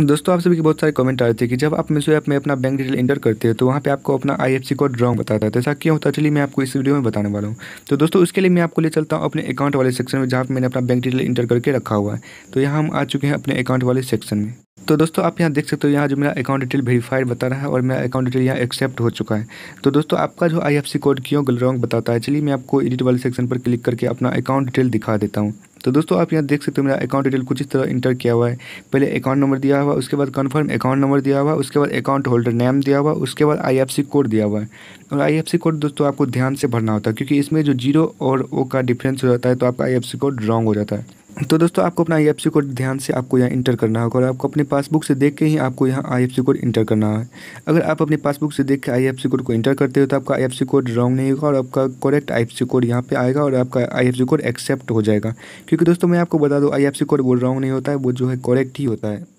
दोस्तों आप सभी के बहुत सारे कमेंट आ रहे थे कि जब आप मीशो ऐप में अपना बैंक डिटेल इंटर करते हैं तो वहाँ पे आपको अपना आईएफसी कोड रॉन्ग बताता है तो ऐसा क्यों होता है चलिए मैं आपको इस वीडियो में बताने वाला हूँ तो दोस्तों उसके लिए मैं आपको ले चलता हूँ अपने अकाउंट वाले सेक्शन में जहाँ पर मैंने अपना बैंक डिटेल इंटर करके रखा हुआ है तो यहाँ हम आ चुके हैं अपने अकाउंट वाले सेक्शन में तो दोस्तों आप यहाँ देख सकते हो यहाँ जो मेरा अकाउंट डिटेल वेरीफाइड बता रहा है और मेरा अकाउंट डिटेल यहाँ एक्सेप्ट हो चुका है तो दोस्तों आपका जो आईएफसी कोड क्यों रॉन्ग बताता है चलिए मैं आपको एडिट वाले सेक्शन पर क्लिक करके अपना अकाउंट डिटेल दिखा देता हूँ तो दोस्तों आप यहाँ देख सकते हो मेरा अकाउंट डिटेल कुछ इस तरह इंटर किया हुआ है पहले अकाउंट नंबर दिया हुआ उसके बाद कन्फर्म अकाउंट नंबर दिया हुआ उसके बाद अकाउंट होल्डर नेम दिया हुआ उसके बाद आई कोड दिया हुआ है और आई कोड दोस्तों आपको ध्यान से भरना होता है क्योंकि इसमें जो जीरो और ओ का डिफ्रेंस हो जाता है तो आपका आई कोड रॉन्ग हो जाता है तो दोस्तों आपको अपना आई कोड ध्यान से आपको यहाँ इंटर करना होगा और आपको अपने पासबुक से देख के ही आपको यहाँ आई कोड इंटर करना है अगर आप अपने पासबुक से देख के आई कोड को इंटर करते हो तो आपका आई कोड रॉन्ग नहीं होगा और आपका करेक्ट आई कोड यहाँ पे आएगा और आपका आई कोड एक्सेप्ट हो जाएगा क्योंकि दोस्तों मैं आपको बता दूँ आई कोड वो रॉन्ग नहीं होता है वो जो है करेक्ट ही होता है